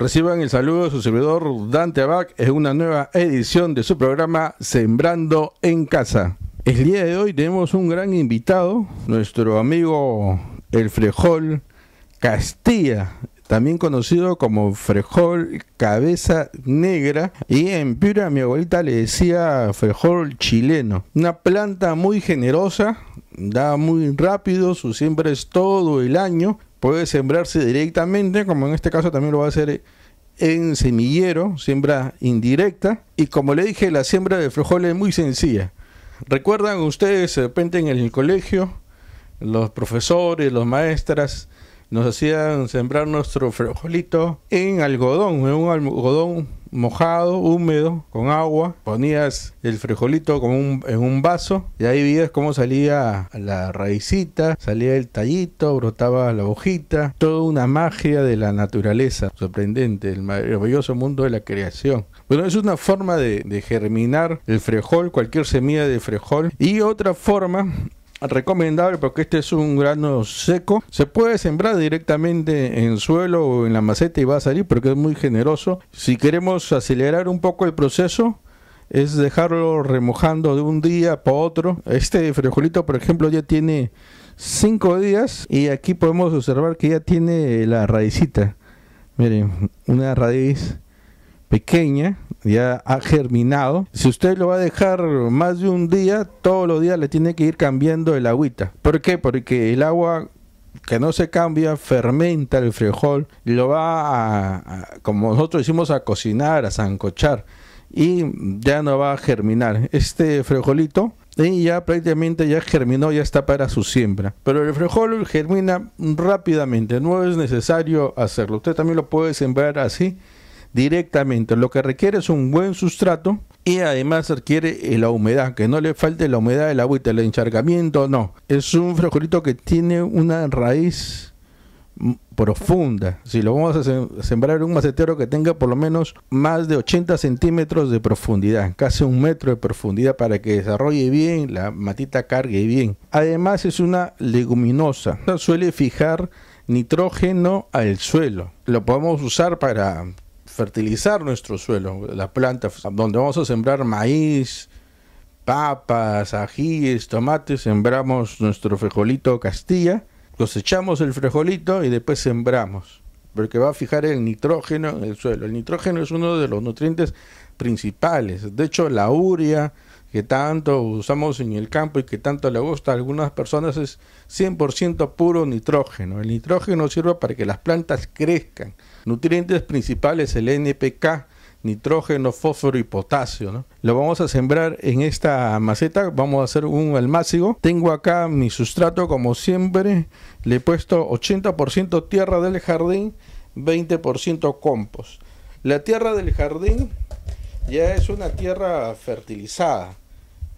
Reciban el saludo de su servidor Dante Abac en una nueva edición de su programa Sembrando en Casa. El día de hoy tenemos un gran invitado, nuestro amigo el Frejol Castilla, también conocido como Frejol Cabeza Negra. Y en Piura mi abuelita le decía Frejol Chileno. Una planta muy generosa, da muy rápido, su siembra es todo el año puede sembrarse directamente, como en este caso también lo va a hacer en semillero, siembra indirecta. Y como le dije, la siembra de frijol es muy sencilla. ¿Recuerdan ustedes de repente en el colegio, los profesores, los maestras, nos hacían sembrar nuestro frijolito en algodón, en un algodón mojado, húmedo, con agua, ponías el frijolito como en un vaso y ahí veías cómo salía la raicita, salía el tallito, brotaba la hojita, toda una magia de la naturaleza, sorprendente, el maravilloso mundo de la creación. Bueno, es una forma de, de germinar el frijol, cualquier semilla de frijol y otra forma recomendable porque este es un grano seco. Se puede sembrar directamente en suelo o en la maceta y va a salir porque es muy generoso. Si queremos acelerar un poco el proceso, es dejarlo remojando de un día para otro. Este frijolito, por ejemplo, ya tiene 5 días y aquí podemos observar que ya tiene la raicita. Miren, una raíz pequeña, ya ha germinado. Si usted lo va a dejar más de un día, todos los días le tiene que ir cambiando el agüita. ¿Por qué? Porque el agua que no se cambia, fermenta el frijol, lo va a, como nosotros decimos, a cocinar, a zancochar y ya no va a germinar. Este frijolito y ya prácticamente ya germinó, ya está para su siembra. Pero el frijol germina rápidamente, no es necesario hacerlo. Usted también lo puede sembrar así directamente. Lo que requiere es un buen sustrato y además requiere eh, la humedad, que no le falte la humedad del agua agüita, el encharcamiento, no. Es un frijolito que tiene una raíz profunda. Si lo vamos a sembrar en un macetero que tenga por lo menos más de 80 centímetros de profundidad, casi un metro de profundidad para que desarrolle bien, la matita cargue bien. Además es una leguminosa, suele fijar nitrógeno al suelo. Lo podemos usar para fertilizar nuestro suelo, las plantas donde vamos a sembrar maíz, papas, ajíes, tomates, sembramos nuestro frijolito Castilla, cosechamos el frijolito y después sembramos, porque va a fijar el nitrógeno en el suelo. El nitrógeno es uno de los nutrientes principales, de hecho la urea, que tanto usamos en el campo y que tanto le gusta a algunas personas es 100% puro nitrógeno. El nitrógeno sirve para que las plantas crezcan. Nutrientes principales, el NPK, nitrógeno, fósforo y potasio. Lo vamos a sembrar en esta maceta, vamos a hacer un almácigo. Tengo acá mi sustrato, como siempre, le he puesto 80% tierra del jardín, 20% compost. La tierra del jardín ya es una tierra fertilizada.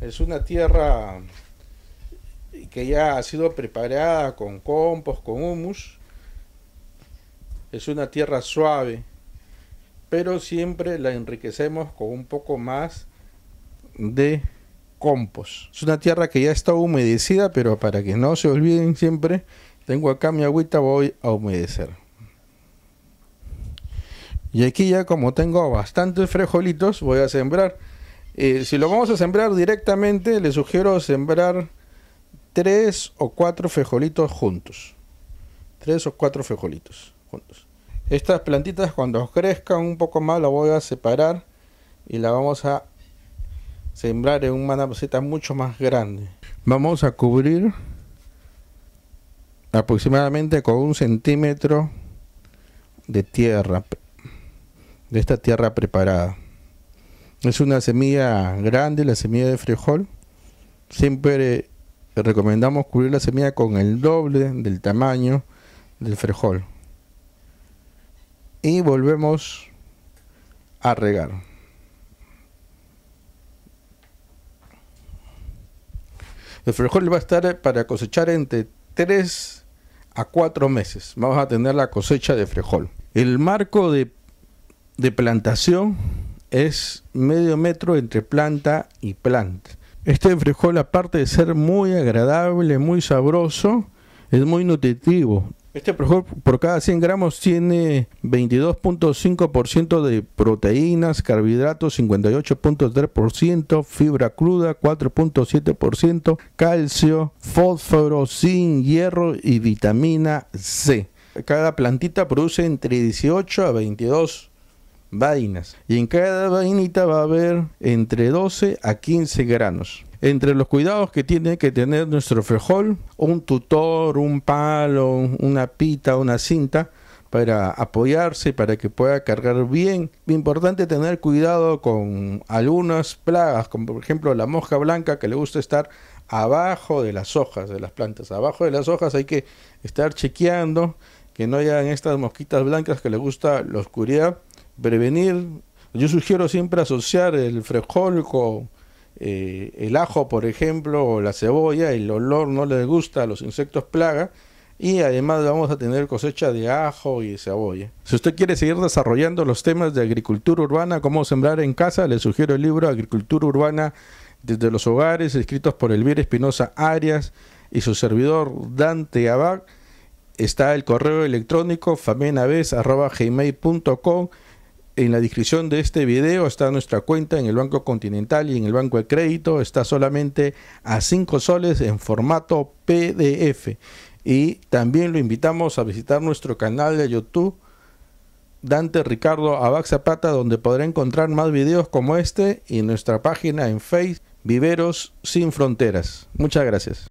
Es una tierra que ya ha sido preparada con compost, con humus. Es una tierra suave, pero siempre la enriquecemos con un poco más de compost. Es una tierra que ya está humedecida, pero para que no se olviden siempre, tengo acá mi agüita, voy a humedecer. Y aquí ya como tengo bastantes frejolitos, voy a sembrar eh, si lo vamos a sembrar directamente, le sugiero sembrar tres o cuatro fejolitos juntos. Tres o cuatro fejolitos juntos. Estas plantitas cuando crezcan un poco más las voy a separar y la vamos a sembrar en una maceta mucho más grande. Vamos a cubrir aproximadamente con un centímetro de tierra, de esta tierra preparada. Es una semilla grande, la semilla de frijol. Siempre recomendamos cubrir la semilla con el doble del tamaño del frijol. Y volvemos a regar. El frijol va a estar para cosechar entre 3 a 4 meses. Vamos a tener la cosecha de frijol. El marco de plantación es medio metro entre planta y planta. Este frijol, aparte de ser muy agradable, muy sabroso, es muy nutritivo. Este frijol por cada 100 gramos tiene 22.5% de proteínas, carbohidratos 58.3%, fibra cruda 4.7%, calcio, fósforo, zinc, hierro y vitamina C. Cada plantita produce entre 18 a 22 vainas. Y en cada vainita va a haber entre 12 a 15 granos. Entre los cuidados que tiene que tener nuestro frijol, un tutor, un palo, una pita, una cinta, para apoyarse, para que pueda cargar bien. Importante tener cuidado con algunas plagas, como por ejemplo la mosca blanca que le gusta estar abajo de las hojas de las plantas. Abajo de las hojas hay que estar chequeando que no hayan estas mosquitas blancas que le gusta la oscuridad prevenir, yo sugiero siempre asociar el frijol con eh, el ajo, por ejemplo, o la cebolla, el olor no le gusta a los insectos plaga y además vamos a tener cosecha de ajo y cebolla. Si usted quiere seguir desarrollando los temas de agricultura urbana, cómo sembrar en casa, le sugiero el libro Agricultura Urbana desde los hogares, escritos por Elvira Espinosa Arias y su servidor Dante Abac. Está el correo electrónico famenaves.gmail.com en la descripción de este video está nuestra cuenta en el Banco Continental y en el Banco de Crédito. Está solamente a 5 soles en formato PDF. Y también lo invitamos a visitar nuestro canal de YouTube. Dante Ricardo Abaxapata, donde podrá encontrar más videos como este y nuestra página en Facebook, Viveros Sin Fronteras. Muchas gracias.